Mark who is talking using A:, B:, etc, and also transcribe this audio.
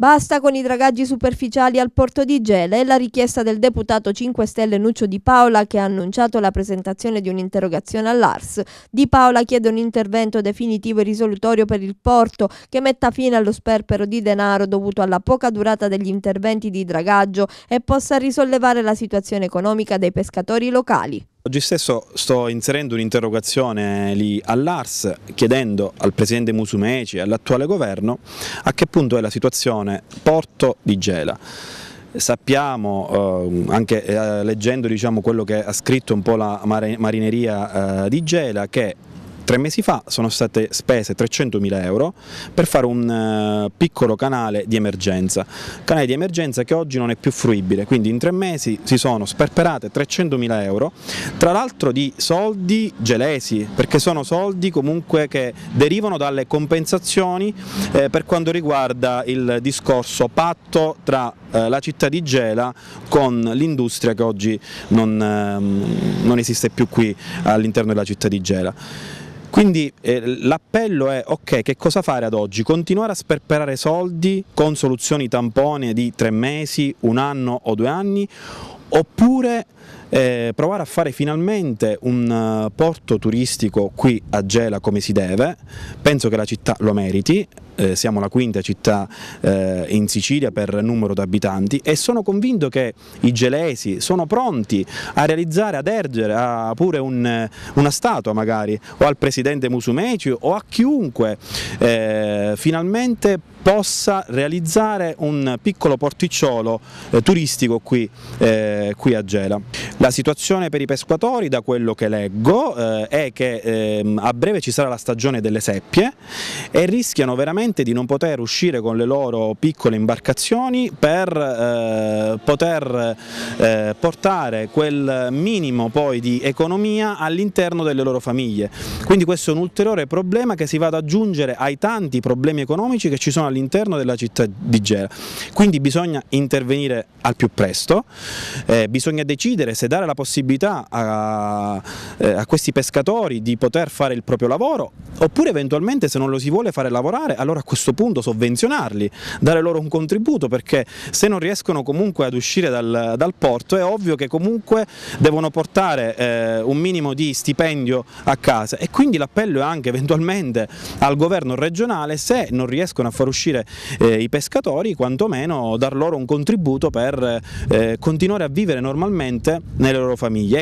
A: Basta con i dragaggi superficiali al porto di Gela e la richiesta del deputato 5 Stelle Nuccio Di Paola che ha annunciato la presentazione di un'interrogazione all'ARS. Di Paola chiede un intervento definitivo e risolutorio per il porto che metta fine allo sperpero di denaro dovuto alla poca durata degli interventi di dragaggio e possa risollevare la situazione economica dei pescatori locali.
B: Oggi stesso sto inserendo un'interrogazione lì all'ARS chiedendo al Presidente Musumeci e all'attuale governo a che punto è la situazione Porto di Gela. Sappiamo, eh, anche eh, leggendo diciamo, quello che ha scritto un po' la marineria eh, di Gela, che Tre mesi fa sono state spese 300.000 euro per fare un eh, piccolo canale di emergenza, canale di emergenza che oggi non è più fruibile, quindi in tre mesi si sono sperperate 300.000 euro, tra l'altro di soldi gelesi, perché sono soldi comunque che derivano dalle compensazioni eh, per quanto riguarda il discorso patto tra eh, la città di Gela con l'industria che oggi non, ehm, non esiste più qui all'interno della città di Gela. Quindi eh, l'appello è ok, che cosa fare ad oggi? Continuare a sperperare soldi con soluzioni tampone di tre mesi, un anno o due anni oppure eh, provare a fare finalmente un eh, porto turistico qui a Gela come si deve, penso che la città lo meriti, eh, siamo la quinta città eh, in Sicilia per numero di abitanti e sono convinto che i gelesi sono pronti a realizzare, ad ergere a pure un, eh, una statua magari o al presidente Musumeci o a chiunque eh, finalmente possa realizzare un piccolo porticciolo eh, turistico qui, eh, qui, a Gela. La situazione per i pescatori, da quello che leggo, eh, è che ehm, a breve ci sarà la stagione delle seppie e rischiano veramente di non poter uscire con le loro piccole imbarcazioni per eh, poter eh, portare quel minimo poi di economia all'interno delle loro famiglie. Quindi questo è un ulteriore problema che si va ad aggiungere ai tanti problemi economici che ci sono all'interno della città di Gera. Quindi bisogna intervenire al più presto, eh, bisogna decidere se dare la possibilità a, eh, a questi pescatori di poter fare il proprio lavoro oppure eventualmente se non lo si vuole fare lavorare allora a questo punto sovvenzionarli, dare loro un contributo perché se non riescono comunque ad uscire dal, dal porto è ovvio che comunque devono portare eh, un minimo di stipendio a casa e quindi l'appello è anche eventualmente al governo regionale se non riescono a far uscire eh, i pescatori quantomeno dar loro un contributo per eh, continuare a vivere normalmente nelle loro famiglie.